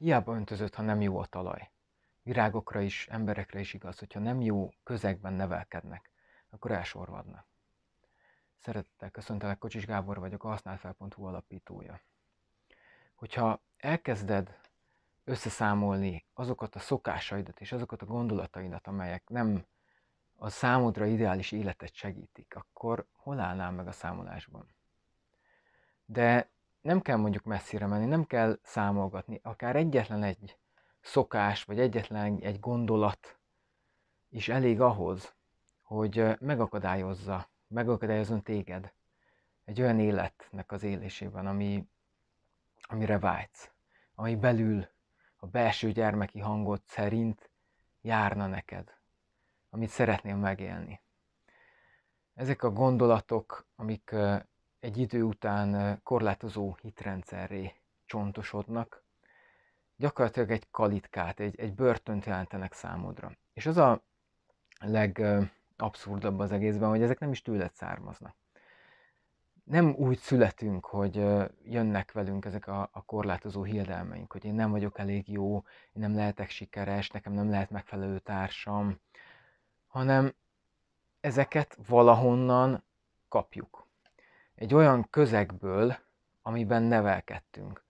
Hiába öntözött, ha nem jó a talaj. Virágokra is, emberekre is igaz, hogyha nem jó közegben nevelkednek, akkor elsorvadnak. Szeretettel köszöntelek, Kocsis Gábor vagyok, a használfel.hu alapítója. Hogyha elkezded összeszámolni azokat a szokásaidat és azokat a gondolataidat, amelyek nem a számodra ideális életet segítik, akkor hol állnál meg a számolásban? De nem kell mondjuk messzire menni, nem kell számolgatni, akár egyetlen egy szokás, vagy egyetlen egy gondolat is elég ahhoz, hogy megakadályozza, megakadályozzon téged egy olyan életnek az élésében, ami, amire vágysz, ami belül a belső gyermeki hangot szerint járna neked, amit szeretnél megélni. Ezek a gondolatok, amik egy idő után korlátozó hitrendszerré csontosodnak, gyakorlatilag egy kalitkát, egy, egy börtönt jelentenek számodra. És az a legabszurdabb az egészben, hogy ezek nem is tőled származnak. Nem úgy születünk, hogy jönnek velünk ezek a, a korlátozó hiedelmeink, hogy én nem vagyok elég jó, én nem lehetek sikeres, nekem nem lehet megfelelő társam, hanem ezeket valahonnan kapjuk egy olyan közegből, amiben nevelkedtünk.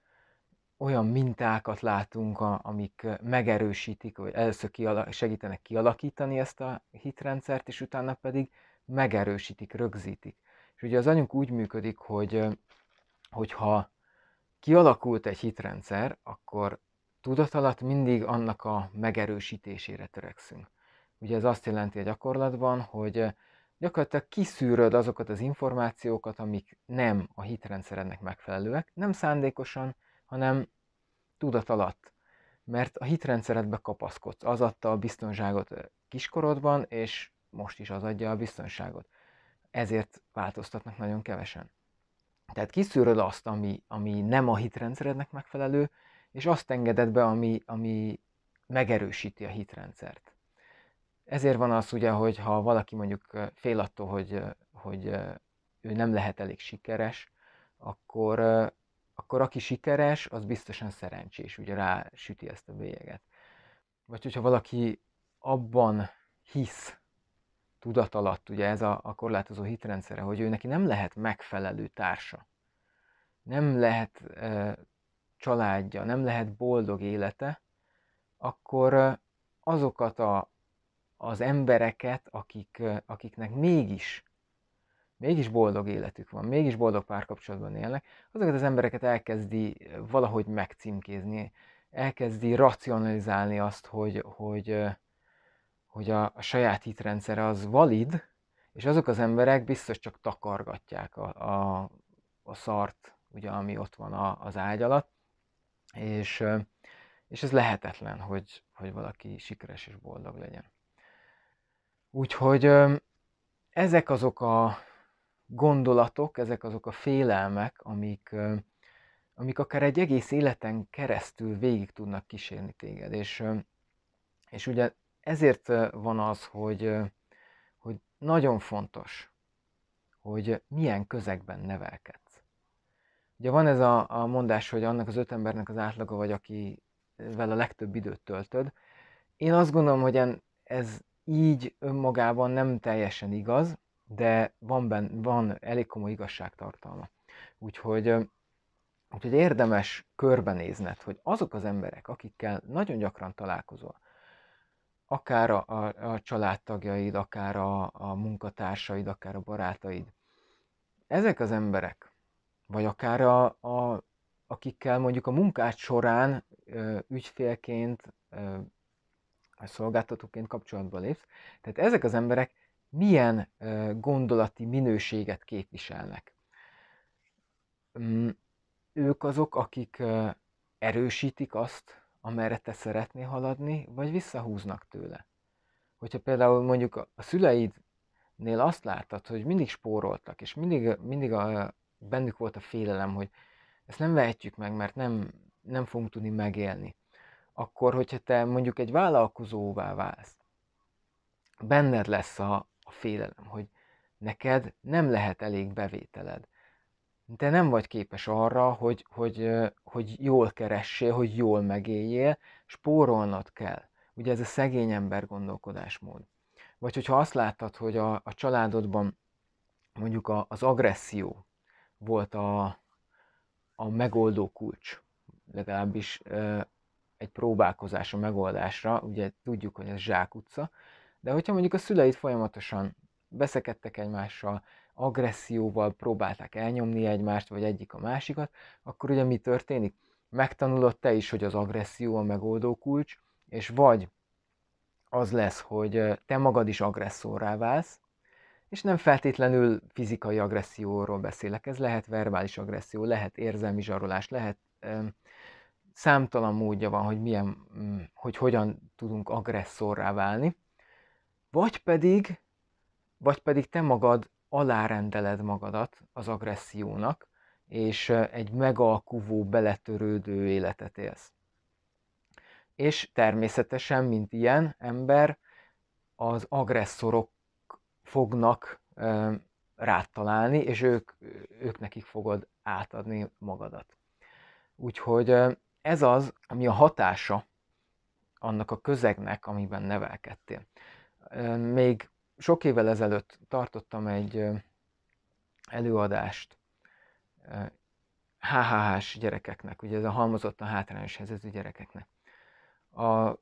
Olyan mintákat látunk, amik megerősítik, vagy először kialak, segítenek kialakítani ezt a hitrendszert, és utána pedig megerősítik, rögzítik. És ugye az anyunk úgy működik, hogy hogyha kialakult egy hitrendszer, akkor tudat alatt mindig annak a megerősítésére törekszünk. Ugye ez azt jelenti a gyakorlatban, hogy gyakorlatilag kiszűröd azokat az információkat, amik nem a hitrendszerednek megfelelőek, nem szándékosan, hanem tudat alatt. Mert a hitrendszeredbe kapaszkodsz, az adta a biztonságot kiskorodban, és most is az adja a biztonságot. Ezért változtatnak nagyon kevesen. Tehát kiszűröd azt, ami, ami nem a hitrendszerednek megfelelő, és azt engeded be, ami, ami megerősíti a hitrendszert. Ezért van az ugye, hogy ha valaki mondjuk fél attól, hogy, hogy ő nem lehet elég sikeres, akkor, akkor aki sikeres, az biztosan szerencsés, ugye rá süti ezt a bélyeget. Vagy hogyha valaki abban hisz, tudat alatt, ugye ez a, a korlátozó hitrendszere, hogy ő neki nem lehet megfelelő társa, nem lehet e, családja, nem lehet boldog élete, akkor azokat a az embereket, akik, akiknek mégis, mégis boldog életük van, mégis boldog párkapcsolatban élnek, azokat az embereket elkezdi valahogy megcímkézni, elkezdi racionalizálni azt, hogy, hogy, hogy a, a saját hitrendszer az valid, és azok az emberek biztos csak takargatják a, a, a szart, ugye, ami ott van a, az ágy alatt, és, és ez lehetetlen, hogy, hogy valaki sikeres és boldog legyen. Úgyhogy ezek azok a gondolatok, ezek azok a félelmek, amik, amik akár egy egész életen keresztül végig tudnak kísérni téged. És, és ugye ezért van az, hogy, hogy nagyon fontos, hogy milyen közegben nevelkedsz. Ugye van ez a, a mondás, hogy annak az öt embernek az átlaga vagy, akivel a legtöbb időt töltöd. Én azt gondolom, hogy ez, így önmagában nem teljesen igaz, de van, ben, van elég komoly igazságtartalma. Úgyhogy, úgyhogy érdemes körbenézned, hogy azok az emberek, akikkel nagyon gyakran találkozol, akár a, a, a családtagjaid, akár a, a munkatársaid, akár a barátaid, ezek az emberek, vagy akár a, a, akikkel mondjuk a munkád során ügyfélként, vagy szolgáltatóként kapcsolatba lépsz. Tehát ezek az emberek milyen gondolati minőséget képviselnek. Mm, ők azok, akik erősítik azt, amerre te szeretnél haladni, vagy visszahúznak tőle. Hogyha például mondjuk a szüleidnél azt láttad, hogy mindig spóroltak, és mindig, mindig a, bennük volt a félelem, hogy ezt nem vehetjük meg, mert nem, nem fogunk tudni megélni akkor hogyha te mondjuk egy vállalkozóvá válsz, benned lesz a, a félelem, hogy neked nem lehet elég bevételed. Te nem vagy képes arra, hogy, hogy, hogy jól keressél, hogy jól megéljél, spórolnod kell. Ugye ez a szegény ember gondolkodásmód. Vagy hogyha azt láttad, hogy a, a családodban mondjuk a, az agresszió volt a, a megoldó kulcs, legalábbis egy próbálkozás a megoldásra, ugye tudjuk, hogy ez zsákutca, de hogyha mondjuk a szüleid folyamatosan veszekedtek egymással, agresszióval próbálták elnyomni egymást, vagy egyik a másikat, akkor ugye mi történik? Megtanulod te is, hogy az agresszió a megoldó kulcs, és vagy az lesz, hogy te magad is agresszorrá válsz, és nem feltétlenül fizikai agresszióról beszélek, ez lehet verbális agresszió, lehet érzelmi zsarolás, lehet számtalan módja van, hogy, milyen, mm, hogy hogyan tudunk agresszorrá válni, vagy pedig, vagy pedig te magad alárendeled magadat az agressziónak, és egy megalkuvó, beletörődő életet élsz. És természetesen, mint ilyen ember, az agresszorok fognak rád találni, és ők, ők nekik fogod átadni magadat. Úgyhogy ez az, ami a hatása annak a közegnek, amiben nevelkedtél. Még sok évvel ezelőtt tartottam egy előadást HHH-s gyerekeknek, ugye ez a halmozottan hátrányos helyzetű gyerekeknek. A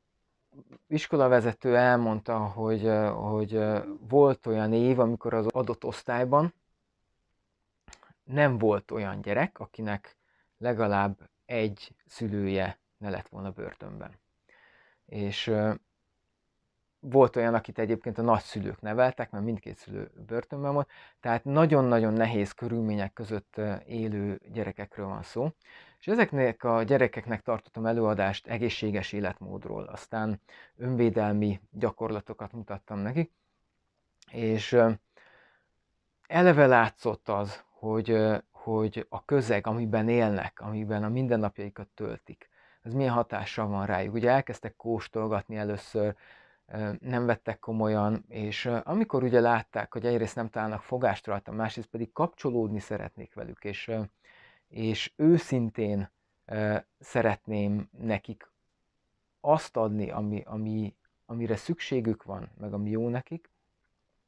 iskolavezető elmondta, hogy, hogy volt olyan év, amikor az adott osztályban nem volt olyan gyerek, akinek legalább egy szülője ne lett volna börtönben. És volt olyan, akit egyébként a nagyszülők neveltek, mert mindkét szülő börtönben volt, tehát nagyon-nagyon nehéz körülmények között élő gyerekekről van szó. És ezeknek a gyerekeknek tartottam előadást egészséges életmódról, aztán önvédelmi gyakorlatokat mutattam nekik, és eleve látszott az, hogy, hogy a közeg, amiben élnek, amiben a mindennapjaikat töltik, az milyen hatással van rájuk. Ugye elkezdtek kóstolgatni először, nem vettek komolyan, és amikor ugye látták, hogy egyrészt nem találnak fogást rajta, másrészt pedig kapcsolódni szeretnék velük, és, és őszintén szeretném nekik azt adni, ami, ami, amire szükségük van, meg ami jó nekik,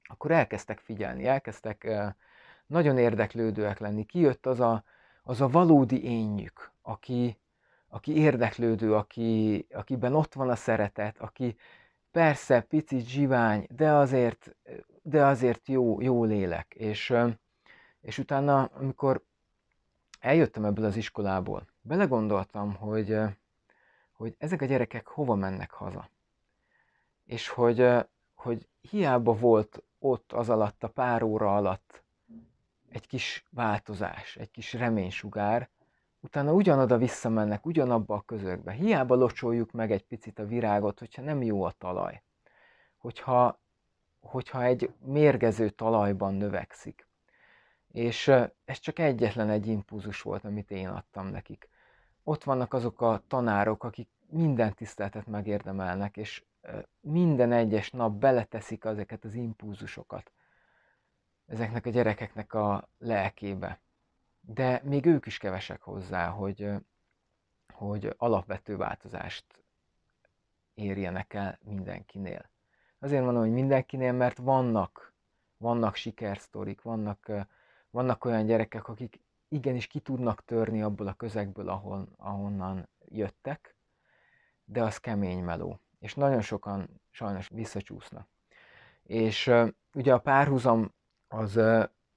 akkor elkezdtek figyelni, elkezdtek uh, nagyon érdeklődőek lenni. Kijött az a, az a valódi énjük, aki, aki érdeklődő, aki, akiben ott van a szeretet, aki persze picit zsivány, de azért, de azért jó, jó lélek. És, és utána, amikor eljöttem ebből az iskolából, belegondoltam, hogy, hogy ezek a gyerekek hova mennek haza. És hogy, hogy hiába volt ott az alatt, a pár óra alatt egy kis változás, egy kis reménysugár, utána ugyanoda visszamennek, ugyanabba a közökbe. Hiába locsoljuk meg egy picit a virágot, hogyha nem jó a talaj, hogyha, hogyha egy mérgező talajban növekszik. És ez csak egyetlen egy impulzus volt, amit én adtam nekik. Ott vannak azok a tanárok, akik minden tiszteletet megérdemelnek, és minden egyes nap beleteszik ezeket az impulzusokat ezeknek a gyerekeknek a lelkébe. De még ők is kevesek hozzá, hogy, hogy alapvető változást érjenek el mindenkinél. Azért mondom, hogy mindenkinél, mert vannak, vannak sikersztorik, vannak, vannak olyan gyerekek, akik igenis ki tudnak törni abból a közegből, ahon, ahonnan jöttek, de az kemény meló. És nagyon sokan sajnos visszacsúsznak. És ugye a párhuzam az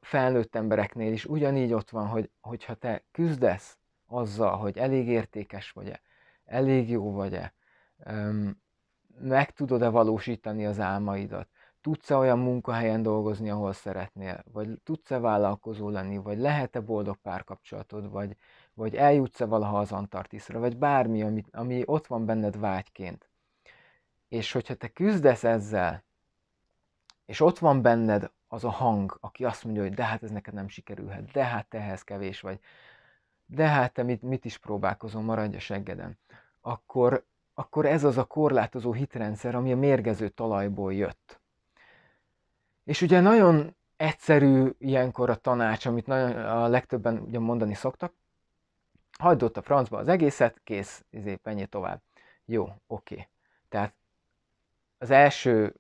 felnőtt embereknél is ugyanígy ott van, hogy hogyha te küzdesz azzal, hogy elég értékes vagy-e, elég jó vagy-e, meg tudod-e valósítani az álmaidat, tudsz-e olyan munkahelyen dolgozni, ahol szeretnél, vagy tudsz-e vállalkozó lenni, vagy lehet-e boldog párkapcsolatod, vagy, vagy eljutsz-e valaha az Antartiszra, vagy bármi, ami, ami ott van benned vágyként. És hogyha te küzdesz ezzel, és ott van benned az a hang, aki azt mondja, hogy de hát ez neked nem sikerülhet, de hát te ehhez kevés vagy, de hát te mit, mit is próbálkozom, maradj a seggeden, akkor, akkor ez az a korlátozó hitrendszer, ami a mérgező talajból jött. És ugye nagyon egyszerű ilyenkor a tanács, amit nagyon, a legtöbben ugye mondani szoktak, hagyd ott a francba az egészet, kész, izé, ennyi tovább. Jó, oké. Okay. Tehát az első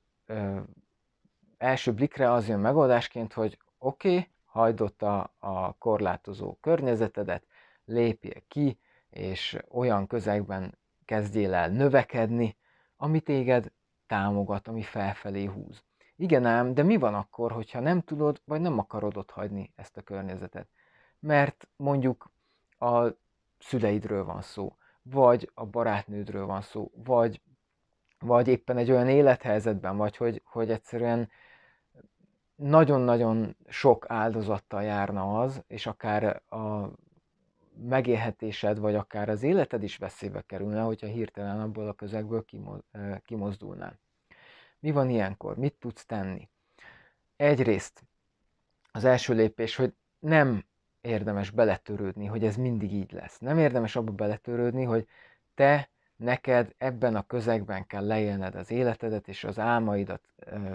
első blikre az jön megoldásként, hogy oké, okay, hajdott a, a korlátozó környezetedet, lépjél ki, és olyan közegben kezdjél el növekedni, ami téged támogat, ami felfelé húz. Igen ám, de mi van akkor, hogyha nem tudod, vagy nem akarod ott hagyni ezt a környezetet? Mert mondjuk a szüleidről van szó, vagy a barátnődről van szó, vagy, vagy éppen egy olyan élethelyzetben vagy, hogy, hogy egyszerűen nagyon-nagyon sok áldozattal járna az, és akár a megélhetésed, vagy akár az életed is veszélybe kerülne, hogyha hirtelen abból a közegből kimozdulnál. Mi van ilyenkor? Mit tudsz tenni? Egyrészt az első lépés, hogy nem érdemes beletörődni, hogy ez mindig így lesz. Nem érdemes abba beletörődni, hogy te neked ebben a közegben kell leélned az életedet, és az álmaidat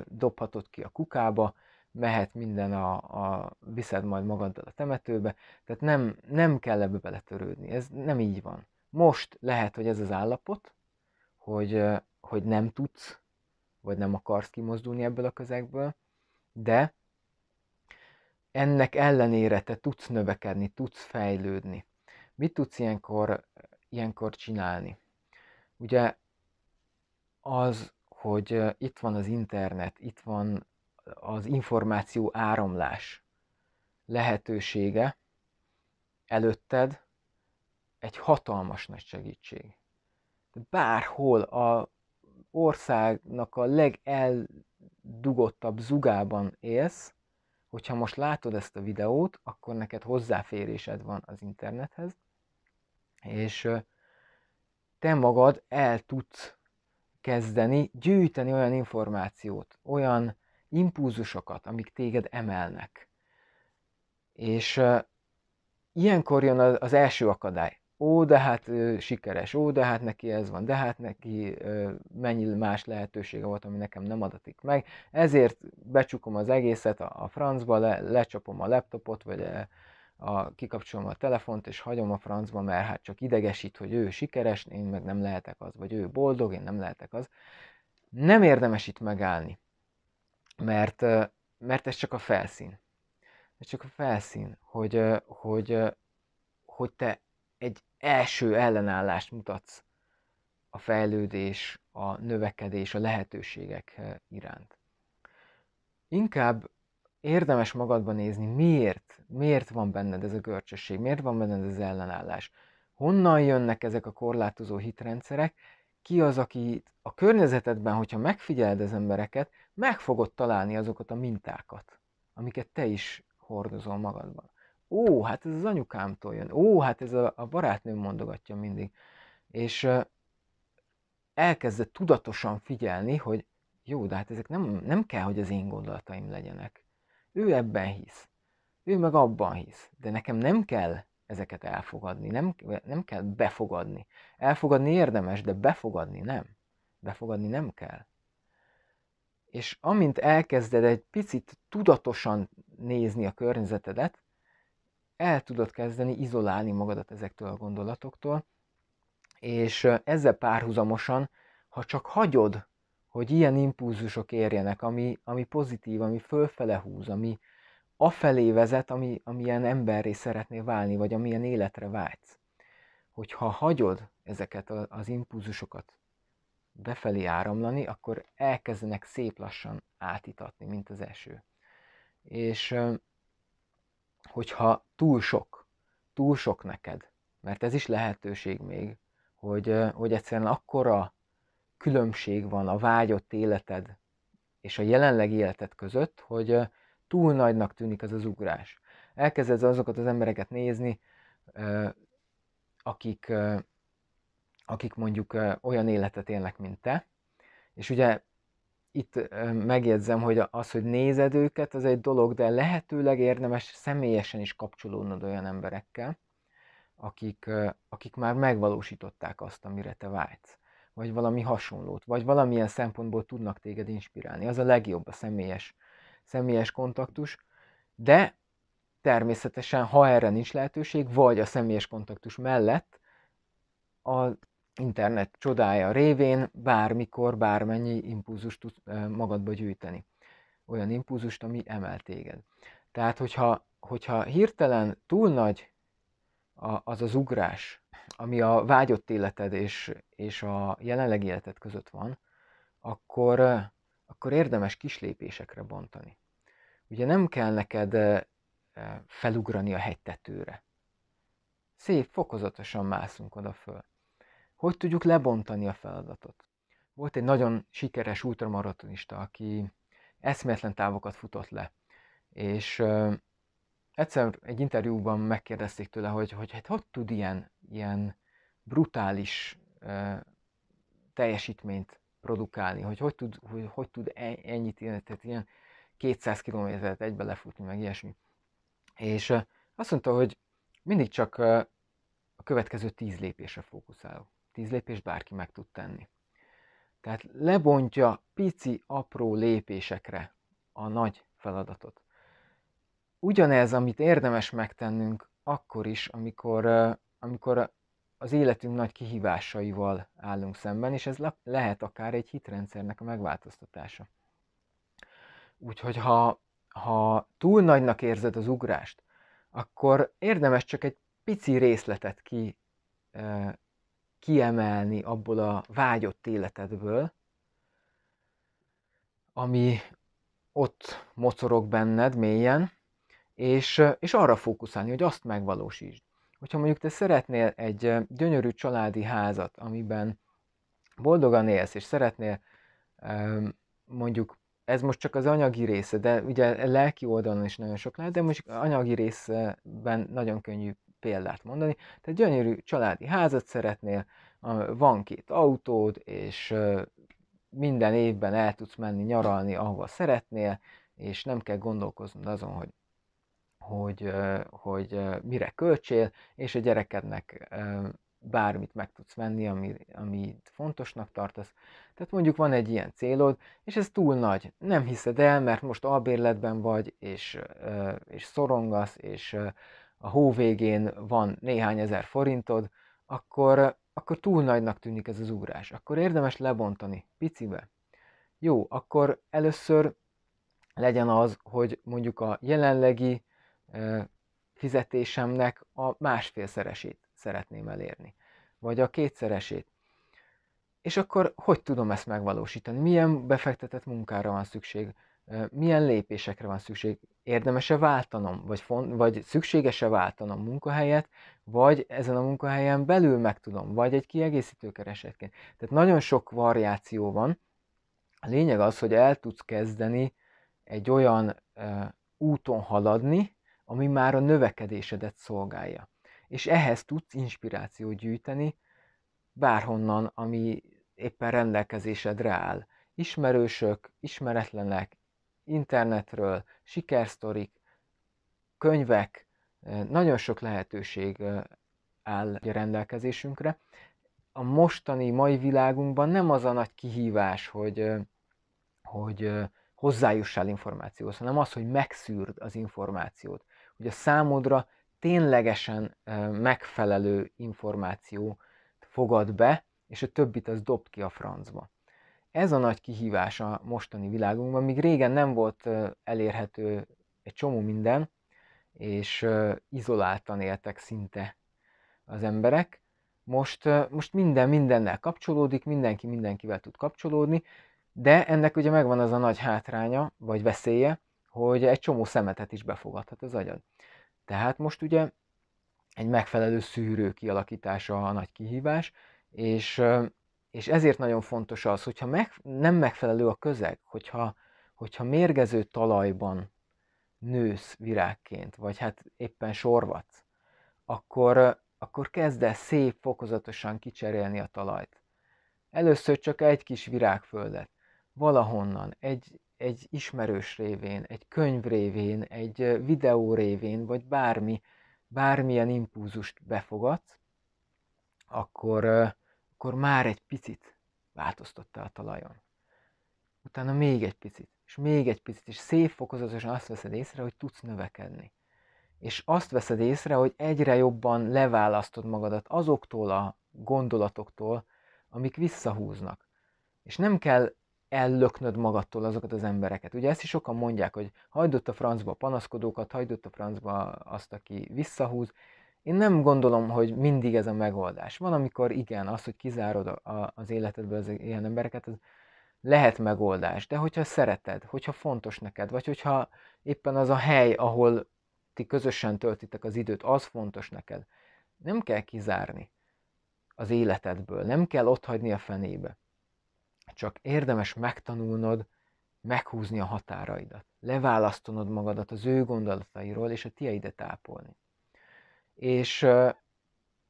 dobhatod ki a kukába, mehet minden a, a viszed majd magaddal a temetőbe, tehát nem, nem kell ebbe beletörődni, ez nem így van. Most lehet, hogy ez az állapot, hogy, hogy nem tudsz, vagy nem akarsz kimozdulni ebből a közegből, de ennek ellenére te tudsz növekedni, tudsz fejlődni. Mit tudsz ilyenkor, ilyenkor csinálni? Ugye az, hogy itt van az internet, itt van az információ áramlás lehetősége előtted egy hatalmas nagy segítség. Bárhol a országnak a legeldugottabb zugában élsz, hogyha most látod ezt a videót, akkor neked hozzáférésed van az internethez, és te magad el tudsz kezdeni gyűjteni olyan információt, olyan impulzusokat, amik téged emelnek. És uh, ilyenkor jön az, az első akadály. Ó, de hát ő, sikeres, ó, de hát neki ez van, de hát neki ö, mennyi más lehetősége volt, ami nekem nem adatik meg. Ezért becsukom az egészet a, a francba, le, lecsapom a laptopot, vagy a, a, kikapcsolom a telefont, és hagyom a francba, mert hát csak idegesít, hogy ő sikeres, én meg nem lehetek az, vagy ő boldog, én nem lehetek az. Nem érdemes itt megállni mert, mert ez csak a felszín. Ez csak a felszín, hogy, hogy, hogy te egy első ellenállást mutatsz a fejlődés, a növekedés, a lehetőségek iránt. Inkább érdemes magadban nézni, miért, miért van benned ez a görcsösség, miért van benned ez az ellenállás, honnan jönnek ezek a korlátozó hitrendszerek, ki az, aki a környezetedben, hogyha megfigyeled az embereket, meg fogod találni azokat a mintákat, amiket te is hordozol magadban. Ó, hát ez az anyukámtól jön. Ó, hát ez a, a barátnőm mondogatja mindig. És uh, elkezded tudatosan figyelni, hogy jó, de hát ezek nem, nem kell, hogy az én gondolataim legyenek. Ő ebben hisz. Ő meg abban hisz. De nekem nem kell ezeket elfogadni. Nem, nem kell befogadni. Elfogadni érdemes, de befogadni nem. Befogadni nem kell. És amint elkezded egy picit tudatosan nézni a környezetedet, el tudod kezdeni izolálni magadat ezektől a gondolatoktól, és ezzel párhuzamosan, ha csak hagyod, hogy ilyen impulzusok érjenek, ami, ami pozitív, ami fölfele húz, ami, afelé vezet, ami, amilyen emberré szeretnél válni, vagy amilyen életre vágysz. Hogyha hagyod ezeket az impulzusokat befelé áramlani, akkor elkezdenek szép lassan átitatni, mint az eső. És hogyha túl sok, túl sok neked, mert ez is lehetőség még, hogy, hogy egyszerűen akkora különbség van a vágyott életed és a jelenlegi életed között, hogy, túl nagynak tűnik ez az ugrás. Elkezded azokat az embereket nézni, akik, akik mondjuk olyan életet élnek, mint te. És ugye itt megjegyzem, hogy az, hogy nézed őket, az egy dolog, de lehetőleg érdemes személyesen is kapcsolódnod olyan emberekkel, akik, akik már megvalósították azt, amire te vágysz, vagy valami hasonlót, vagy valamilyen szempontból tudnak téged inspirálni. Az a legjobb a személyes személyes kontaktus, de természetesen, ha erre nincs lehetőség, vagy a személyes kontaktus mellett az internet csodája révén bármikor, bármennyi impulzust tud magadba gyűjteni. Olyan impulzust, ami emel téged. Tehát, hogyha, hogyha hirtelen túl nagy az az ugrás, ami a vágyott életed és, és a jelenlegi életed között van, akkor akkor érdemes kislépésekre bontani. Ugye nem kell neked felugrani a hegytetőre. Szép, fokozatosan mászunk oda föl. Hogy tudjuk lebontani a feladatot? Volt egy nagyon sikeres ultramaratonista, aki eszméletlen távokat futott le, és egyszer egy interjúban megkérdezték tőle, hogy hogy, hát, hogy tud ilyen, ilyen brutális teljesítményt produkálni, hogy hogy tud, hogy, hogy tud e, ennyit, tehát ilyen 200 kilométert egybe lefutni, meg ilyesmi. És azt mondta, hogy mindig csak a következő 10 lépésre fókuszálok. 10 lépés bárki meg tud tenni. Tehát lebontja pici, apró lépésekre a nagy feladatot. Ugyanez, amit érdemes megtennünk akkor is, amikor, amikor az életünk nagy kihívásaival állunk szemben, és ez lehet akár egy hitrendszernek a megváltoztatása. Úgyhogy ha, ha túl nagynak érzed az ugrást, akkor érdemes csak egy pici részletet ki, kiemelni abból a vágyott életedből, ami ott mocorog benned mélyen, és, és arra fókuszálni, hogy azt megvalósítsd hogyha mondjuk te szeretnél egy gyönyörű családi házat, amiben boldogan élsz, és szeretnél mondjuk ez most csak az anyagi része, de ugye lelki oldalon is nagyon sok lehet, de most anyagi részben nagyon könnyű példát mondani. Tehát gyönyörű családi házat szeretnél, van két autód, és minden évben el tudsz menni nyaralni, ahova szeretnél, és nem kell gondolkoznod azon, hogy hogy, hogy mire költsél, és a gyerekednek bármit meg tudsz venni, ami, amit fontosnak tartasz. Tehát mondjuk van egy ilyen célod, és ez túl nagy. Nem hiszed el, mert most albérletben vagy, és, és szorongasz, és a hó végén van néhány ezer forintod, akkor, akkor túl nagynak tűnik ez az ugrás. Akkor érdemes lebontani, picibe. Jó, akkor először legyen az, hogy mondjuk a jelenlegi fizetésemnek a másfélszeresét szeretném elérni, vagy a kétszeresét. És akkor hogy tudom ezt megvalósítani? Milyen befektetett munkára van szükség? Milyen lépésekre van szükség? Érdemese váltanom, vagy, font, vagy szükséges-e váltanom munkahelyet, vagy ezen a munkahelyen belül meg tudom, vagy egy kiegészítő keresetként. Tehát nagyon sok variáció van. A lényeg az, hogy el tudsz kezdeni egy olyan uh, úton haladni, ami már a növekedésedet szolgálja. És ehhez tudsz inspirációt gyűjteni bárhonnan, ami éppen rendelkezésedre áll. Ismerősök, ismeretlenek, internetről, sikersztorik, könyvek, nagyon sok lehetőség áll a rendelkezésünkre. A mostani, mai világunkban nem az a nagy kihívás, hogy, hogy hozzájussál információhoz, hanem az, hogy megszűrd az információt hogy a számodra ténylegesen megfelelő információt fogad be, és a többit az dobt ki a francba. Ez a nagy kihívás a mostani világunkban, míg régen nem volt elérhető egy csomó minden, és izoláltan éltek szinte az emberek. Most, most minden mindennel kapcsolódik, mindenki mindenkivel tud kapcsolódni, de ennek ugye megvan az a nagy hátránya, vagy veszélye, hogy egy csomó szemetet is befogadhat az agyad. Tehát most ugye egy megfelelő szűrő kialakítása a nagy kihívás, és, és ezért nagyon fontos az, hogyha meg, nem megfelelő a közeg, hogyha, hogyha mérgező talajban nősz virágként, vagy hát éppen sorvatsz, akkor, akkor kezd el szép fokozatosan kicserélni a talajt. Először csak egy kis virágföldet, valahonnan, egy, egy ismerős révén, egy könyv révén, egy videó révén, vagy bármi, bármilyen impulzust befogad, akkor, akkor már egy picit változtatta a talajon. Utána még egy picit, és még egy picit, és szép fokozatosan azt veszed észre, hogy tudsz növekedni. És azt veszed észre, hogy egyre jobban leválasztod magadat azoktól a gondolatoktól, amik visszahúznak. És nem kell ellöknöd magadtól azokat az embereket. Ugye ezt is sokan mondják, hogy hagyd ott a francba panaszkodókat, hagyd ott a francba azt, aki visszahúz. Én nem gondolom, hogy mindig ez a megoldás. Van, amikor igen, az, hogy kizárod a, a, az életedből az ilyen embereket, az lehet megoldás, de hogyha szereted, hogyha fontos neked, vagy hogyha éppen az a hely, ahol ti közösen töltitek az időt, az fontos neked, nem kell kizárni az életedből, nem kell otthagyni a fenébe. Csak érdemes megtanulnod meghúzni a határaidat, leválasztanod magadat az ő gondolatairól, és a tieidet tápolni. És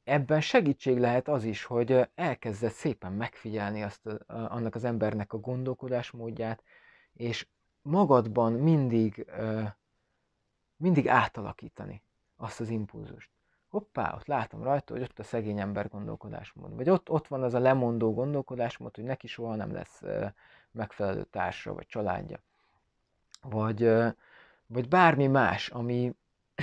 ebben segítség lehet az is, hogy elkezded szépen megfigyelni azt, a, annak az embernek a gondolkodásmódját, és magadban mindig, mindig átalakítani azt az impulzust hoppá, ott látom rajta, hogy ott a szegény ember gondolkodásmód. Vagy ott, ott van az a lemondó gondolkodásmód, hogy neki soha nem lesz megfelelő társa, vagy családja. Vagy, vagy bármi más, ami,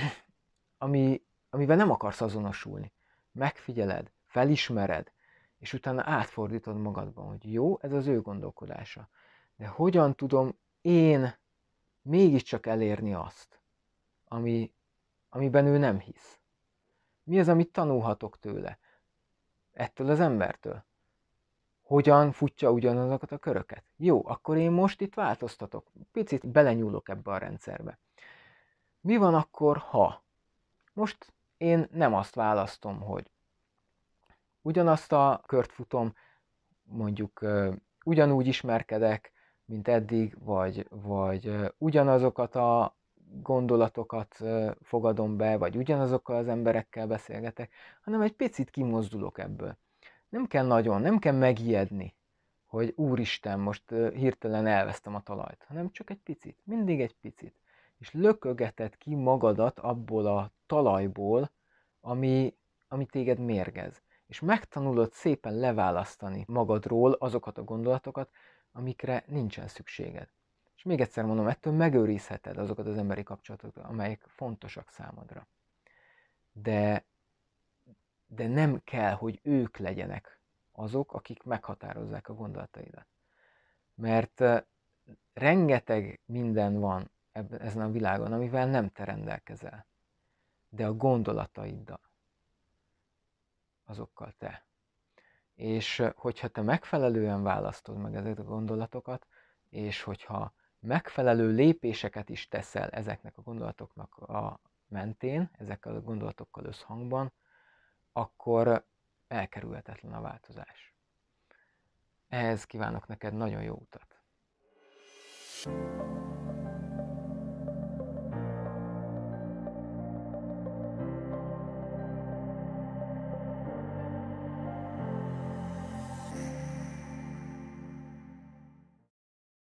ami, amivel nem akarsz azonosulni. Megfigyeled, felismered, és utána átfordítod magadban, hogy jó, ez az ő gondolkodása. De hogyan tudom én mégiscsak elérni azt, ami, amiben ő nem hisz? Mi az, amit tanulhatok tőle? Ettől az embertől? Hogyan futja ugyanazokat a köröket? Jó, akkor én most itt változtatok. Picit belenyúlok ebbe a rendszerbe. Mi van akkor, ha? Most én nem azt választom, hogy ugyanazt a kört futom, mondjuk ugyanúgy ismerkedek, mint eddig, vagy, vagy ugyanazokat a gondolatokat fogadom be, vagy ugyanazokkal az emberekkel beszélgetek, hanem egy picit kimozdulok ebből. Nem kell nagyon, nem kell megijedni, hogy úristen, most hirtelen elvesztem a talajt, hanem csak egy picit, mindig egy picit. És lökögeted ki magadat abból a talajból, ami, ami téged mérgez. És megtanulod szépen leválasztani magadról azokat a gondolatokat, amikre nincsen szükséged még egyszer mondom, ettől megőrizheted azokat az emberi kapcsolatokat, amelyek fontosak számodra. De, de nem kell, hogy ők legyenek azok, akik meghatározzák a gondolataidat. Mert rengeteg minden van ezen a világon, amivel nem te rendelkezel. De a gondolataiddal, azokkal te. És hogyha te megfelelően választod meg ezeket a gondolatokat, és hogyha megfelelő lépéseket is teszel ezeknek a gondolatoknak a mentén, ezekkel a gondolatokkal összhangban, akkor elkerülhetetlen a változás. Ehhez kívánok neked nagyon jó utat! thank you